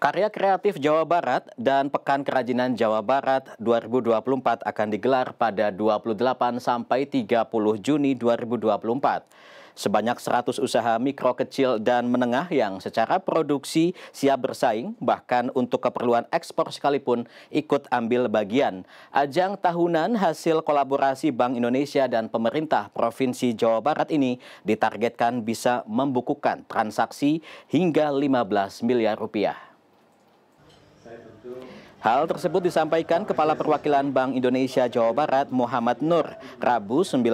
Karya Kreatif Jawa Barat dan Pekan Kerajinan Jawa Barat 2024 akan digelar pada 28 sampai 30 Juni 2024. Sebanyak 100 usaha mikro kecil dan menengah yang secara produksi siap bersaing bahkan untuk keperluan ekspor sekalipun ikut ambil bagian. Ajang tahunan hasil kolaborasi Bank Indonesia dan pemerintah Provinsi Jawa Barat ini ditargetkan bisa membukukan transaksi hingga 15 miliar rupiah. Hal tersebut disampaikan Kepala Perwakilan Bank Indonesia Jawa Barat Muhammad Nur Rabu 19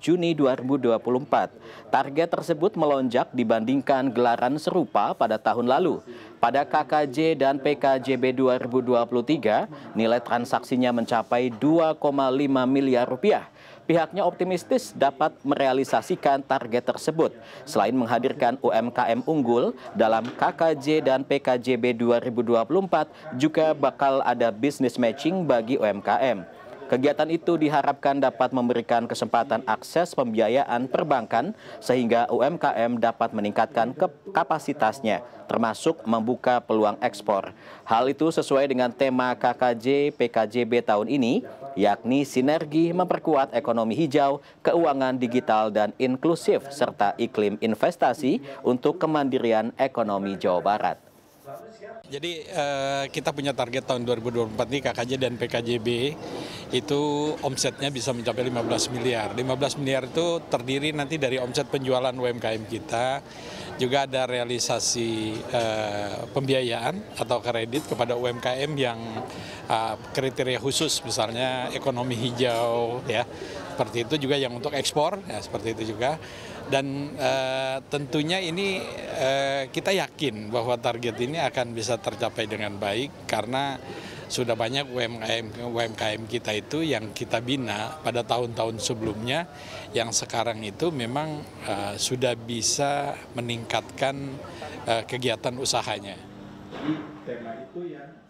Juni 2024. Target tersebut melonjak dibandingkan gelaran serupa pada tahun lalu. Pada KKJ dan PKJB 2023, nilai transaksinya mencapai 2,5 miliar rupiah. Pihaknya optimistis dapat merealisasikan target tersebut. Selain menghadirkan UMKM unggul dalam KKJ dan PKJB 2024, juga bakal ada bisnis matching bagi UMKM. Kegiatan itu diharapkan dapat memberikan kesempatan akses pembiayaan perbankan sehingga UMKM dapat meningkatkan kapasitasnya, termasuk membuka peluang ekspor. Hal itu sesuai dengan tema KKJ PKJB tahun ini, yakni sinergi memperkuat ekonomi hijau, keuangan digital dan inklusif, serta iklim investasi untuk kemandirian ekonomi Jawa Barat. Jadi eh, kita punya target tahun 2024 ini KKJ dan PKJB itu omsetnya bisa mencapai 15 miliar. 15 miliar itu terdiri nanti dari omset penjualan UMKM kita, juga ada realisasi eh, pembiayaan atau kredit kepada UMKM yang eh, kriteria khusus misalnya ekonomi hijau ya seperti itu juga yang untuk ekspor ya seperti itu juga dan e, tentunya ini e, kita yakin bahwa target ini akan bisa tercapai dengan baik karena sudah banyak UMKM UMKM kita itu yang kita bina pada tahun-tahun sebelumnya yang sekarang itu memang e, sudah bisa meningkatkan e, kegiatan usahanya. tema itu yang